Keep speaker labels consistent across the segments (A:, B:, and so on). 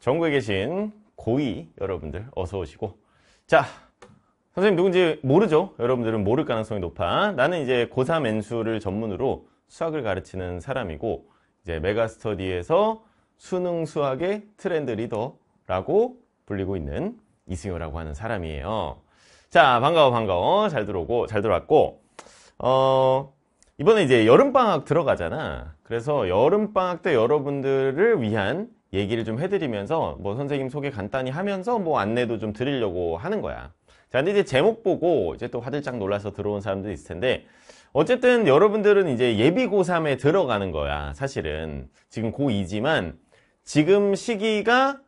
A: 전국에 계신 고위 여러분들 어서 오시고 자 선생님 누군지 모르죠? 여러분들은 모를 가능성이 높아 나는 이제 고3 N수를 전문으로 수학을 가르치는 사람이고 이제 메가스터디에서 수능 수학의 트렌드 리더라고 불리고 있는 이승효라고 하는 사람이에요 자 반가워 반가워 잘 들어오고 잘 들어왔고 어 이번에 이제 여름방학 들어가잖아 그래서 여름방학 때 여러분들을 위한 얘기를 좀 해드리면서 뭐 선생님 소개 간단히 하면서 뭐 안내도 좀 드리려고 하는 거야 자 근데 이제 제목 보고 이제 또 화들짝 놀라서 들어온 사람들 있을 텐데 어쨌든 여러분들은 이제 예비 고3에 들어가는 거야 사실은 지금 고2지만 지금 시기가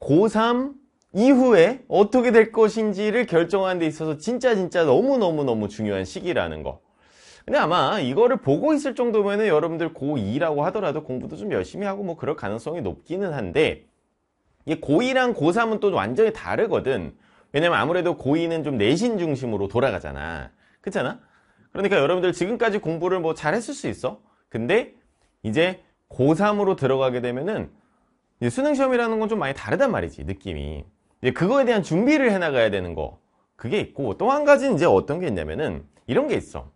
A: 고3 이후에 어떻게 될 것인지를 결정하는 데 있어서 진짜 진짜 너무너무너무 중요한 시기라는 거 근데 아마 이거를 보고 있을 정도면은 여러분들 고2라고 하더라도 공부도 좀 열심히 하고 뭐 그럴 가능성이 높기는 한데 이 고2랑 고3은 또 완전히 다르거든 왜냐면 아무래도 고2는 좀 내신 중심으로 돌아가잖아 그렇잖아? 그러니까 여러분들 지금까지 공부를 뭐 잘했을 수 있어 근데 이제 고3으로 들어가게 되면은 수능시험이라는 건 좀 많이 다르단 말이지 느낌이 이제 그거에 대한 준비를 해나가야 되는 거 그게 있고 또 한 가지는 이제 어떤 게 있냐면은 이런 게 있어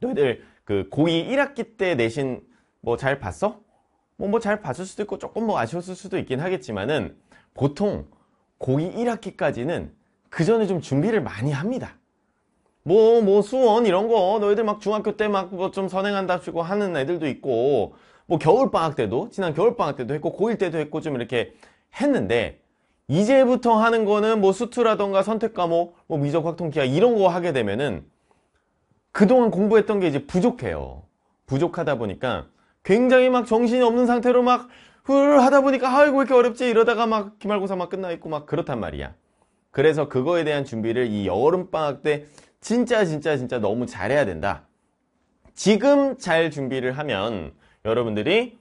A: 너희들 그 고2 1학기 때 내신 뭐 잘 봤어? 뭐 뭐 잘 봤을 수도 있고 조금 뭐 아쉬웠을 수도 있긴 하겠지만은 보통 고2 1학기까지는 그 전에 좀 준비를 많이 합니다. 뭐, 뭐, 수원, 이런 거, 너희들 막 중학교 때 막뭐좀 선행한답시고 하는 애들도 있고, 뭐 겨울방학 때도, 지난 겨울방학 때도 했고, 고1 때도 했고, 좀 이렇게 했는데, 이제부터 하는 거는 뭐 수투라던가 선택과목, 뭐 미적 확통기하 이런 거 하게 되면은, 그동안 공부했던 게 이제 부족해요 부족하다 보니까 굉장히 막 정신이 없는 상태로 막훌 하다 보니까 아이고 왜 이렇게 어렵지 이러다가 막 기말고사 막 끝나 있고 막 그렇단 말이야 그래서 그거에 대한 준비를 이 여름방학 때 진짜 진짜 진짜 너무 잘해야 된다 지금 잘 준비를 하면 여러분들이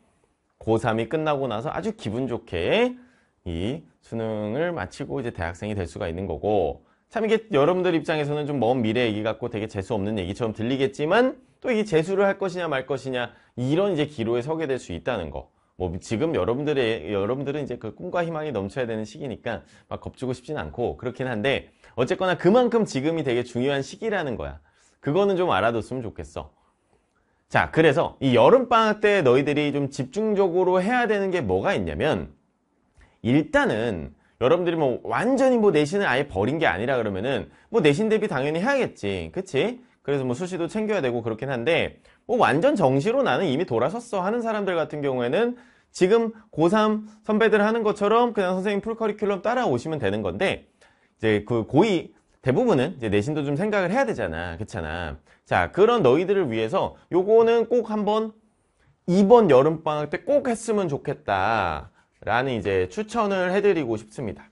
A: 고3이 끝나고 나서 아주 기분 좋게 이 수능을 마치고 이제 대학생이 될 수가 있는 거고 참 이게 여러분들 입장에서는 좀 먼 미래 얘기 같고 되게 재수 없는 얘기처럼 들리겠지만 또이게 재수를 할 것이냐 말 것이냐 이런 이제 기로에 서게 될 수 있다는 거. 뭐 지금 여러분들의 여러분들은 이제 그 꿈과 희망이 넘쳐야 되는 시기니까 막 겁주고 싶진 않고 그렇긴 한데 어쨌거나 그만큼 지금이 되게 중요한 시기라는 거야. 그거는 좀 알아뒀으면 좋겠어. 자, 그래서 이 여름방학 때 너희들이 좀 집중적으로 해야 되는 게 뭐가 있냐면, 일단은 여러분들이 뭐 완전히 뭐 내신을 아예 버린 게 아니라 그러면은 뭐 내신 대비 당연히 해야겠지 그치? 그래서 뭐 수시도 챙겨야 되고 그렇긴 한데 뭐 완전 정시로 나는 이미 돌아섰어 하는 사람들 같은 경우에는 지금 고3 선배들 하는 것처럼 그냥 선생님 풀커리큘럼 따라오시면 되는 건데 이제 그 고2 대부분은 이제 내신도 좀 생각을 해야 되잖아 그렇잖아 자 그런 너희들을 위해서 요거는 꼭 한번 이번 여름방학 때 꼭 했으면 좋겠다 라는 이제 추천을 해드리고 싶습니다.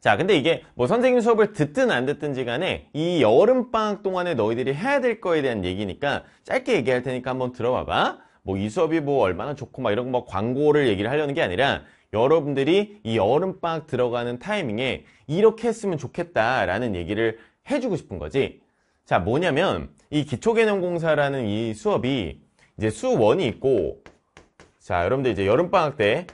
A: 자 근데 이게 뭐 선생님 수업을 듣든 안 듣든지 간에 이 여름방학 동안에 너희들이 해야 될 거에 대한 얘기니까 짧게 얘기할 테니까 한번 들어봐봐 뭐 이 수업이 뭐 얼마나 좋고 막 이런 거막 뭐 광고를 얘기를 하려는 게 아니라 여러분들이 이 여름방학 들어가는 타이밍에 이렇게 했으면 좋겠다라는 얘기를 해주고 싶은 거지 자 뭐냐면 이 기초개념공사라는 이 수업이 이제 수원이 있고 자 여러분들 이제 여름방학 때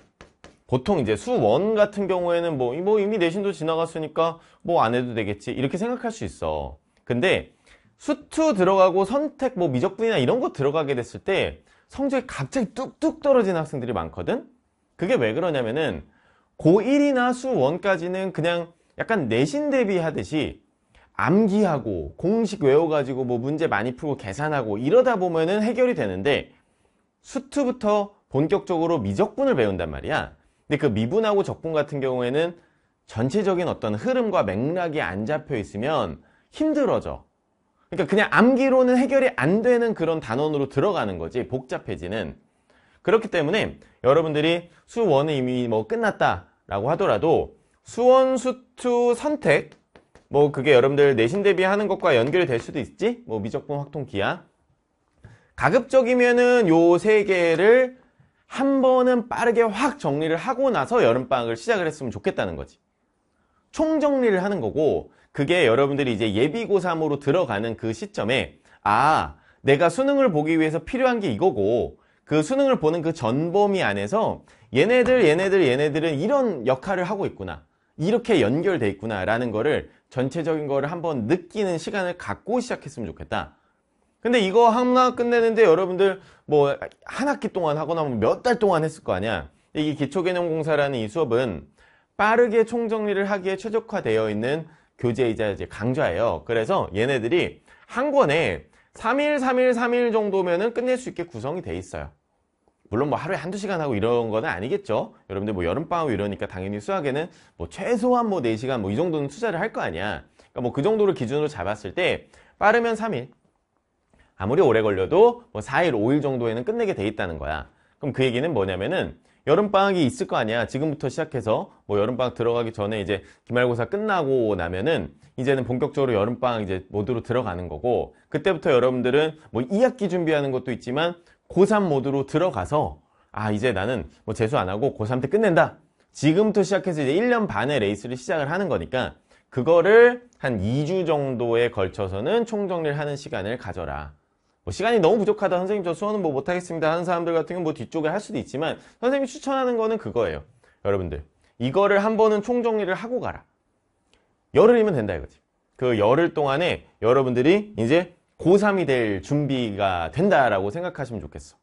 A: 보통 이제 수원 같은 경우에는 뭐, 뭐 이미 내신도 지나갔으니까 뭐 안 해도 되겠지 이렇게 생각할 수 있어 근데 수투 들어가고 선택 뭐 미적분이나 이런 거 들어가게 됐을 때 성적이 갑자기 뚝뚝 떨어진 학생들이 많거든 그게 왜 그러냐면은 고1이나 수원까지는 그냥 약간 내신 대비하듯이 암기하고 공식 외워가지고 뭐 문제 많이 풀고 계산하고 이러다 보면은 해결이 되는데 수투부터 본격적으로 미적분을 배운단 말이야 근데 그 미분하고 적분 같은 경우에는 전체적인 어떤 흐름과 맥락이 안 잡혀 있으면 힘들어져. 그러니까 그냥 암기로는 해결이 안 되는 그런 단원으로 들어가는 거지 복잡해지는. 그렇기 때문에 여러분들이 수원은 이미 뭐 끝났다라고 하더라도 수원 수투 선택 뭐 그게 여러분들 내신 대비하는 것과 연결이 될 수도 있지. 뭐 미적분 확통 기하 가급적이면은 요 세 개를 한 번은 빠르게 확 정리를 하고 나서 여름방학을 시작을 했으면 좋겠다는 거지 총정리를 하는 거고 그게 여러분들이 이제 예비고3으로 들어가는 그 시점에 아 내가 수능을 보기 위해서 필요한 게 이거고 그 수능을 보는 그 전범위 안에서 얘네들 얘네들 얘네들은 이런 역할을 하고 있구나 이렇게 연결돼 있구나 라는 거를 전체적인 거를 한번 느끼는 시간을 갖고 시작했으면 좋겠다 근데 이거 하학 끝내는데 여러분들 뭐 한 학기 동안 하거나 뭐 몇달 동안 했을 거 아니야 이 기초개념공사라는 이 수업은 빠르게 총정리를 하기에 최적화되어 있는 교재이자 이제 강좌예요 그래서 얘네들이 한 권에 3일 3일 3일 정도면은 끝낼 수 있게 구성이 돼 있어요 물론 뭐 하루에 한두 시간 하고 이런 거는 아니겠죠 여러분들 뭐 여름방학 이러니까 당연히 수학에는 뭐 최소한 뭐 4시간 뭐 이 정도는 투자를 할 거 아니야 그러니까 뭐 그 정도를 기준으로 잡았을 때 빠르면 3일 아무리 오래 걸려도 뭐 4일, 5일 정도에는 끝내게 돼 있다는 거야. 그럼 그 얘기는 뭐냐면은 여름방학이 있을 거 아니야. 지금부터 시작해서 뭐 여름방학 들어가기 전에 이제 기말고사 끝나고 나면은 이제는 본격적으로 여름방학 이제 모드로 들어가는 거고 그때부터 여러분들은 뭐 2학기 준비하는 것도 있지만 고3 모드로 들어가서 아 이제 나는 뭐 재수 안 하고 고3 때 끝낸다. 지금부터 시작해서 이제 1년 반의 레이스를 시작을 하는 거니까 그거를 한 2주 정도에 걸쳐서는 총정리를 하는 시간을 가져라. 뭐 시간이 너무 부족하다 선생님 저수원은뭐 못하겠습니다 하는 사람들 같은 경우는 뭐 뒤쪽에 할 수도 있지만 선생님이 추천하는 거는 그거예요 여러분들 이거를 한 번은 총정리를 하고 가라 열흘이면 된다 이거지 그 열흘 동안에 여러분들이 이제 고3이 될 준비가 된다라고 생각하시면 좋겠어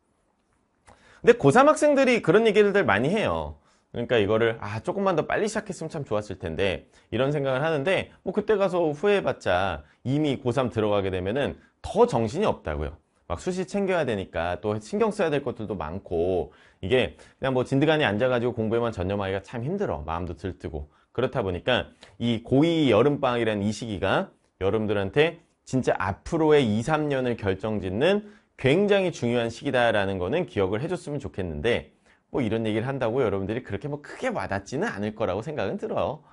A: 근데 고3 학생들이 그런 얘기를 많이 해요 그러니까 이거를 아 조금만 더 빨리 시작했으면 참 좋았을 텐데 이런 생각을 하는데 뭐 그때 가서 후회해봤자 이미 고3 들어가게 되면은 더 정신이 없다고요 막 수시 챙겨야 되니까 또 신경 써야 될 것들도 많고 이게 그냥 뭐 진드간이 앉아가지고 공부에만 전념하기가 참 힘들어 마음도 들뜨고 그렇다 보니까 이 고2 여름방학이라는 이 시기가 여러분들한테 진짜 앞으로의 2, 3년을 결정짓는 굉장히 중요한 시기다라는 거는 기억을 해줬으면 좋겠는데 뭐 이런 얘기를 한다고 여러분들이 그렇게 뭐 크게 와닿지는 않을 거라고 생각은 들어요.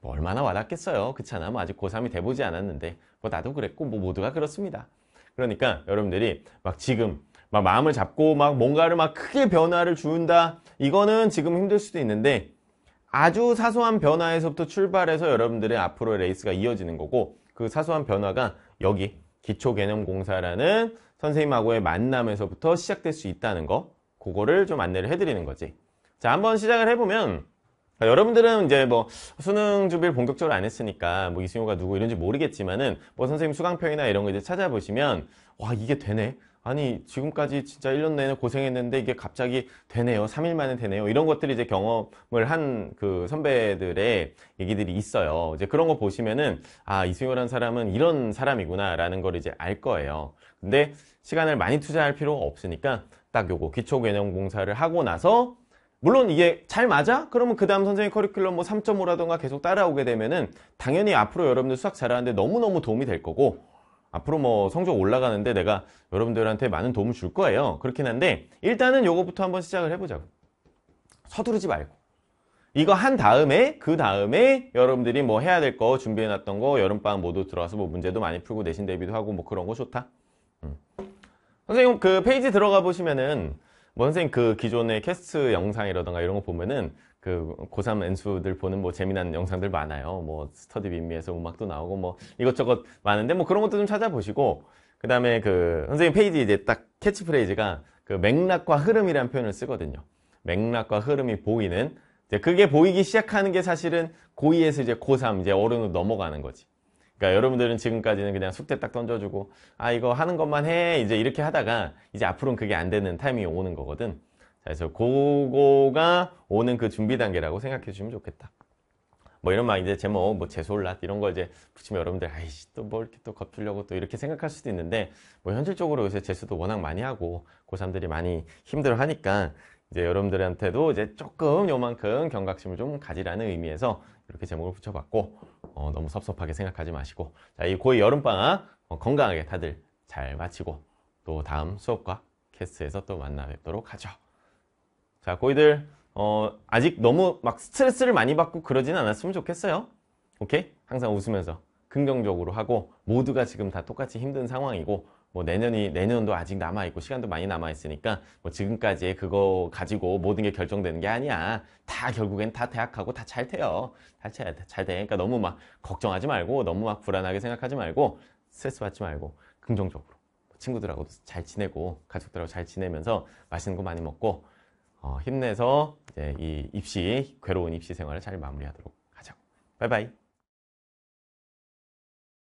A: 뭐 얼마나 와닿겠어요. 그렇잖아. 뭐 아직 고3이 돼보지 않았는데 뭐 나도 그랬고 뭐 모두가 그렇습니다. 그러니까 여러분들이 막 지금 막 마음을 잡고 막 뭔가를 막 크게 변화를 준다 이거는 지금 힘들 수도 있는데 아주 사소한 변화에서부터 출발해서 여러분들의 앞으로의 레이스가 이어지는 거고 그 사소한 변화가 여기 기초개념공사라는 선생님하고의 만남에서부터 시작될 수 있다는 거 그거를 좀 안내를 해드리는 거지. 자, 한번 시작을 해보면 그러니까 여러분들은 이제 뭐 수능 준비를 본격적으로 안 했으니까 뭐이승호가 누구 이런지 모르겠지만은 뭐 선생님 수강평이나 이런 거 이제 찾아보시면 와 이게 되네 아니 지금까지 진짜 1년 내내 고생했는데 이게 갑자기 되네요 3일 만에 되네요 이런 것들이 이제 경험을 한 그 선배들의 얘기들이 있어요 이제 그런 거 보시면은 아 이승효라는 사람은 이런 사람이구나 라는 걸 이제 알 거예요 근데 시간을 많이 투자할 필요가 없으니까 딱 요거 기초 개념 공사를 하고 나서 물론 이게 잘 맞아? 그러면 그 다음 선생님 커리큘럼 뭐 3.5라던가 계속 따라오게 되면은 당연히 앞으로 여러분들 수학 잘하는데 너무너무 도움이 될 거고 앞으로 뭐 성적 올라가는데 내가 여러분들한테 많은 도움을 줄 거예요. 그렇긴 한데 일단은 요거부터 한번 시작을 해보자고. 서두르지 말고. 이거 한 다음에 그 다음에 여러분들이 뭐 해야 될 거 준비해놨던 거 여름방학 모두 들어와서 뭐 문제도 많이 풀고 내신 대비도 하고 뭐 그런 거 좋다. 음. 선생님 그 페이지 들어가 보시면은 뭐 선생님 그 기존의 캐스트 영상이라던가 이런 거 보면은 그 고3 엔수들 보는 뭐 재미난 영상들 많아요. 뭐 스터디 빈미에서 음악도 나오고 뭐 이것저것 많은데 뭐 그런 것도 좀 찾아보시고 그다음에 그 선생님 페이지 이제 딱 캐치프레이즈가 그 맥락과 흐름이라는 표현을 쓰거든요. 맥락과 흐름이 보이는 이제 그게 보이기 시작하는 게 사실은 고2에서 이제 고3 이제 어른으로 넘어가는 거지. 그러니까 여러분들은 지금까지는 그냥 숙제 딱 던져주고 아 이거 하는 것만 해 이제 이렇게 하다가 이제 앞으로는 그게 안 되는 타이밍이 오는 거거든. 그래서 그거가 오는 그 준비 단계라고 생각해 주시면 좋겠다. 뭐 이런 막 이제 제목, 뭐, 뭐 제솔랏 이런 걸 이제 붙이면 여러분들 아이씨 또뭐 이렇게 또 겁주려고 또 이렇게 생각할 수도 있는데 뭐 현실적으로 요새 재수도 워낙 많이 하고 고3들이 많이 힘들어 하니까 이제 여러분들한테도 이제 조금 요만큼 경각심을 좀 가지라는 의미에서 이렇게 제목을 붙여봤고 어, 너무 섭섭하게 생각하지 마시고 자, 이 고의 여름방학 어, 건강하게 다들 잘 마치고 또 다음 수업과 캐스에서또 만나 뵙도록 하죠. 자, 고이들 어, 아직 너무 막 스트레스를 많이 받고 그러진 않았으면 좋겠어요. 오케이? 항상 웃으면서 긍정적으로 하고 모두가 지금 다 똑같이 힘든 상황이고 뭐 내년이 내년도 아직 남아 있고 시간도 많이 남아 있으니까 뭐 지금까지의 그거 가지고 모든 게 결정되는 게 아니야. 다 결국엔 다 대학하고 다 잘 돼요. 다잘잘 돼. 그러니까 너무 막 걱정하지 말고 너무 막 불안하게 생각하지 말고 스트레스 받지 말고 긍정적으로 친구들하고도 잘 지내고 가족들하고 잘 지내면서 맛있는 거 많이 먹고 어, 힘내서 이제 이 입시 괴로운 입시 생활을 잘 마무리하도록 하죠. 바이바이.